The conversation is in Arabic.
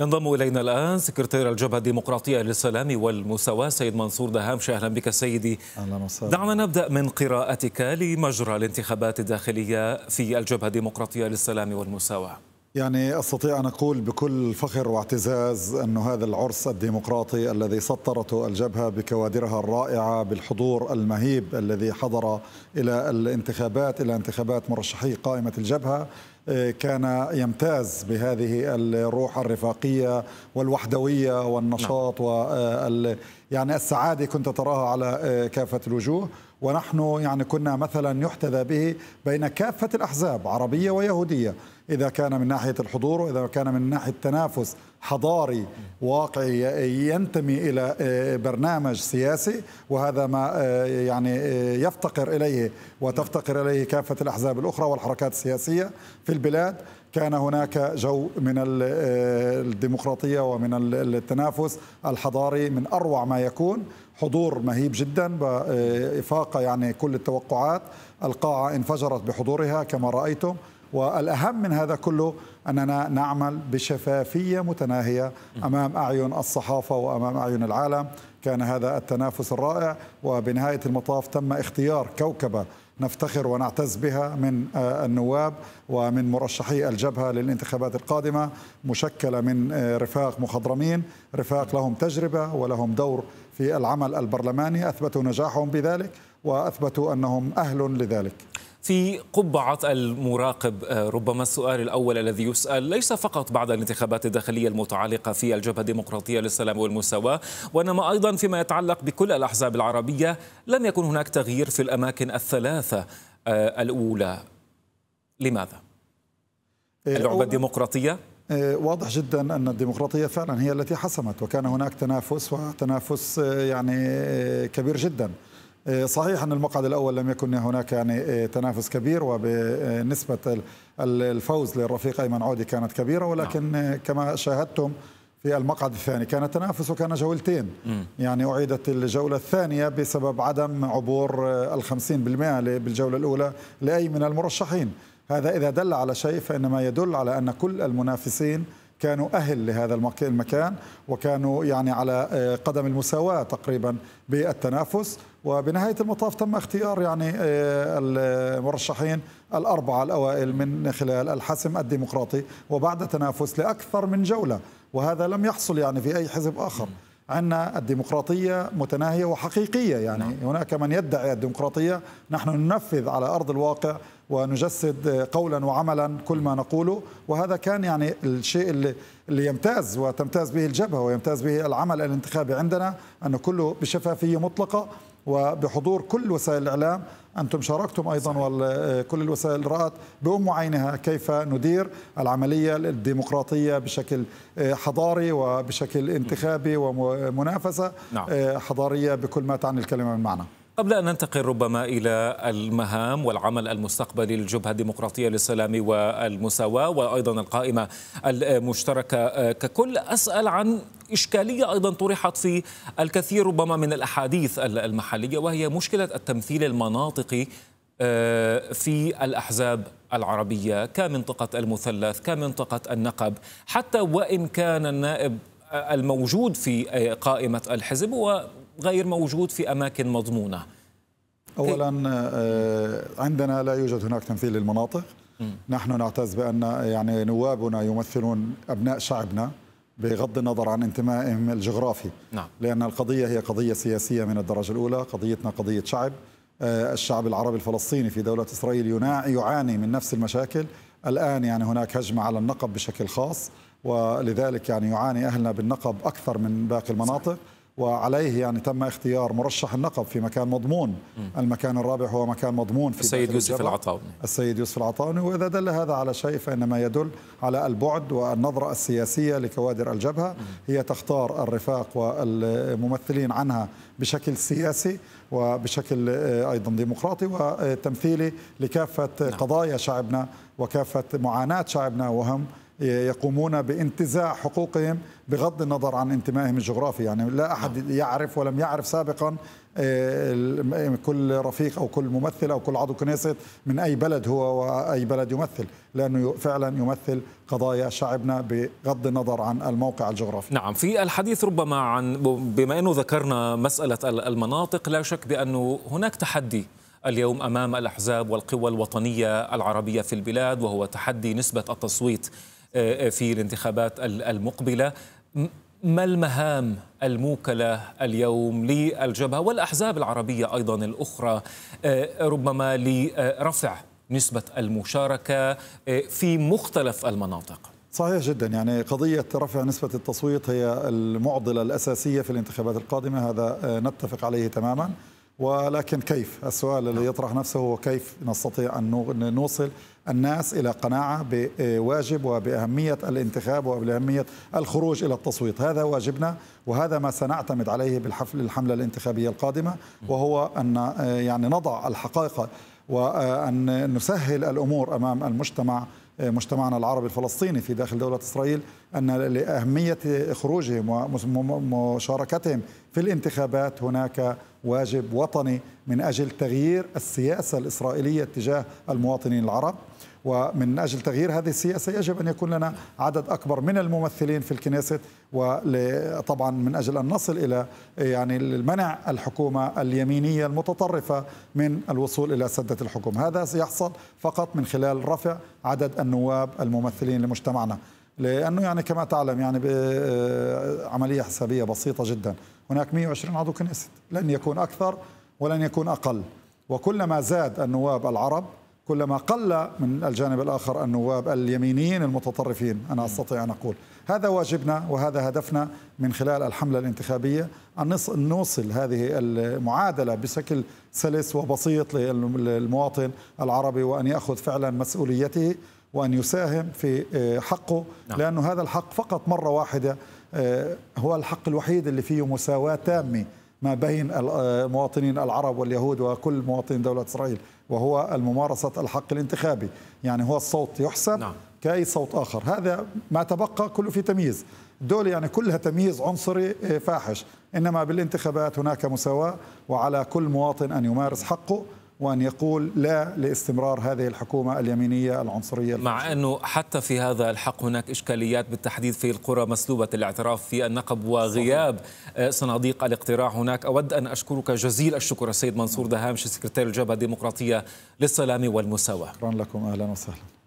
ينضم إلينا الآن سكرتير الجبهة الديمقراطية للسلام والمساواة سيد منصور دهامش أهلا بك سيدي أهلا وسهلا دعنا نبدأ من قراءتك لمجرى الانتخابات الداخلية في الجبهة الديمقراطية للسلام والمساواة يعني استطيع ان اقول بكل فخر واعتزاز ان هذا العرس الديمقراطي الذي سطرته الجبهه بكوادرها الرائعه بالحضور المهيب الذي حضر الى الانتخابات الى انتخابات مرشحي قائمه الجبهه كان يمتاز بهذه الروح الرفاقية والوحدوية والنشاط نعم. وال يعني السعادة كنت تراها على آه، كافة الوجوه ونحن يعني كنا مثلا يحتذى به بين كافة الأحزاب عربية ويهودية إذا كان من ناحية الحضور وإذا كان من ناحية تنافس حضاري واقعي ينتمي إلى آه، برنامج سياسي وهذا ما آه، يعني آه، يفتقر إليه وتفتقر إليه كافة الأحزاب الأخرى والحركات السياسية في البلاد كان هناك جو من الديمقراطية ومن التنافس الحضاري من أروع ما يكون حضور مهيب جدا بإفاقة يعني كل التوقعات القاعة انفجرت بحضورها كما رأيتم والأهم من هذا كله أننا نعمل بشفافية متناهية أمام أعين الصحافة وأمام أعين العالم كان هذا التنافس الرائع وبنهاية المطاف تم اختيار كوكبة نفتخر ونعتز بها من آه، النواب ومن مرشحي الجبهة للانتخابات القادمة مشكلة من آه، رفاق مخضرمين رفاق لهم تجربة ولهم دور في العمل البرلماني أثبتوا نجاحهم بذلك وأثبتوا أنهم أهل لذلك في قبعة المراقب آه، ربما السؤال الأول الذي يسأل ليس فقط بعد الانتخابات الداخلية المتعلقة في الجبهة الديمقراطية للسلام والمساواة وإنما أيضا فيما يتعلق بكل الأحزاب العربية لم يكن هناك تغيير في الأماكن الثلاثة آه، الأولى لماذا؟ آه، اللعبة الديمقراطية واضح جدا ان الديمقراطيه فعلا هي التي حسمت وكان هناك تنافس وتنافس يعني كبير جدا صحيح أن المقعد الأول لم يكن هناك يعني آه، تنافس كبير وبنسبة الفوز للرفيق أيمن عودي كانت كبيرة نعم. ولكن آه، كما شاهدتم في المقعد الثاني كان تنافس وكان جولتين م. يعني أعيدت الجولة الثانية بسبب عدم عبور آه، الخمسين بالمئة بالجولة الأولى لأي من المرشحين هذا إذا دل على شيء فإنما يدل على أن كل المنافسين كانوا أهل لهذا المكان وكانوا يعني على قدم المساواة تقريبا بالتنافس وبنهاية المطاف تم اختيار يعني آه، المرشحين الأربعة الأوائل من خلال الحسم الديمقراطي وبعد تنافس لأكثر من جولة وهذا لم يحصل يعني في أي حزب آخر عندنا الديمقراطية متناهية وحقيقية يعني نعم. هناك من يدعي الديمقراطية نحن ننفذ على أرض الواقع ونجسد قولا وعملا كل ما نقوله وهذا كان يعني الشيء اللي, اللي يمتاز وتمتاز به الجبهة ويمتاز به العمل الانتخابي عندنا أنه كله بشفافية مطلقة وبحضور كل وسائل الإعلام أنتم شاركتم أيضا وكل الوسائل رأت بأم عينها كيف ندير العملية الديمقراطية بشكل آه، حضاري وبشكل انتخابي ومنافسة نعم. آه، حضارية بكل ما تعني الكلمة من معنى قبل أن ننتقل ربما إلى المهام والعمل المستقبلي للجبهة الديمقراطية للسلام والمساواة وأيضا القائمة المشتركة آه، ككل أسأل عن إشكالية أيضا طرحت في الكثير ربما من الأحاديث المحلية وهي مشكلة التمثيل المناطقي آه، في الأحزاب العربية كمنطقة المثلث كمنطقة النقب حتى وإن كان النائب آه، الموجود في قائمة الحزب هو غير موجود في أماكن مضمونة أولا آه، عندنا لا يوجد هناك تمثيل للمناطق نحن نعتز بأن يعني نوابنا يمثلون أبناء شعبنا بغض النظر عن انتمائهم الجغرافي نعم. لأن القضية هي قضية سياسية من الدرجة الأولى قضيتنا قضية شعب آه، الشعب العربي الفلسطيني في دولة إسرائيل يعاني من نفس المشاكل الآن يعني هناك هجمة على النقب بشكل خاص ولذلك يعني يعاني أهلنا بالنقب أكثر من باقي المناطق صحيح. وعليه يعني تم اختيار مرشح النقب في مكان مضمون م. المكان الرابع هو مكان مضمون في السيد يوسف العطاوني السيد يوسف العطاوني وإذا دل هذا على شيء فإنما يدل على البعد والنظرة السياسية لكوادر الجبهة م. هي تختار الرفاق والممثلين عنها بشكل سياسي وبشكل آه، أيضا ديمقراطي وتمثيلي لكافة نعم. قضايا شعبنا وكافة معاناة شعبنا وهم يقومون بانتزاع حقوقهم بغض النظر عن انتمائهم الجغرافي يعني لا أحد نعم. يعرف ولم يعرف سابقا آه، كل رفيق أو كل ممثل أو كل عضو كنيست من أي بلد هو وأي بلد يمثل لأنه فعلا يمثل قضايا شعبنا بغض النظر عن الموقع الجغرافي نعم في الحديث ربما عن بما أنه ذكرنا مسألة المناطق لا شك بأنه هناك تحدي اليوم امام الاحزاب والقوى الوطنيه العربيه في البلاد وهو تحدي نسبه التصويت آه، آه، في الانتخابات المقبله ما المهام الموكله اليوم للجبهه والاحزاب العربيه ايضا الاخرى آه، ربما لرفع نسبه المشاركه في مختلف المناطق صحيح جدا يعني قضية رفع نسبة التصويت هي المعضلة الأساسية في الانتخابات القادمة هذا نتفق عليه تماما ولكن كيف السؤال الذي نعم. يطرح نفسه هو كيف نستطيع أن نوصل الناس إلى قناعة بواجب وبأهمية الانتخاب وبأهمية الخروج إلى التصويت هذا واجبنا وهذا ما سنعتمد عليه بالحفل الحملة الانتخابية القادمة وهو أن يعني نضع الحقائق وأن نسهل الأمور أمام المجتمع مجتمعنا العربي الفلسطيني في داخل دولة إسرائيل أن لأهمية خروجهم ومشاركتهم في الانتخابات هناك واجب وطني من أجل تغيير السياسة الإسرائيلية تجاه المواطنين العرب ومن أجل تغيير هذه السياسة يجب أن يكون لنا عدد أكبر من الممثلين في الكنيسة وطبعا من أجل أن نصل إلى يعني منع الحكومة اليمينية المتطرفة من الوصول إلى سدة الحكم هذا سيحصل فقط من خلال رفع عدد النواب الممثلين لمجتمعنا لانه يعني كما تعلم يعني آه، عمليه حسابيه بسيطه جدا هناك 120 عضو كنيست لن يكون اكثر ولن يكون اقل وكلما زاد النواب العرب كلما قل من الجانب الاخر النواب اليمينيين المتطرفين انا استطيع ان اقول هذا واجبنا وهذا هدفنا من خلال الحمله الانتخابيه ان نوصل هذه المعادله بشكل سلس وبسيط للمواطن العربي وان ياخذ فعلا مسؤوليته وأن يساهم في آه، حقه نعم. لأن هذا الحق فقط مرة واحدة آه، هو الحق الوحيد اللي فيه مساواة تامة ما بين المواطنين آه، العرب واليهود وكل مواطنين دولة إسرائيل وهو الممارسة الحق الانتخابي يعني هو الصوت يحسب نعم. كأي صوت آخر هذا ما تبقى كله في تمييز دول يعني كلها تمييز عنصري فاحش إنما بالانتخابات هناك مساواة وعلى كل مواطن أن يمارس حقه وأن يقول لا لاستمرار هذه الحكومة اليمينية العنصرية مع الفشل. أنه حتى في هذا الحق هناك إشكاليات بالتحديد في القرى مسلوبة الاعتراف في النقب وغياب صحيح. آه، صناديق الاقتراع هناك أود أن أشكرك جزيل الشكر السيد منصور دهامش سكرتير الجبهة الديمقراطية للسلام والمساواة شكرا لكم أهلا وسهلا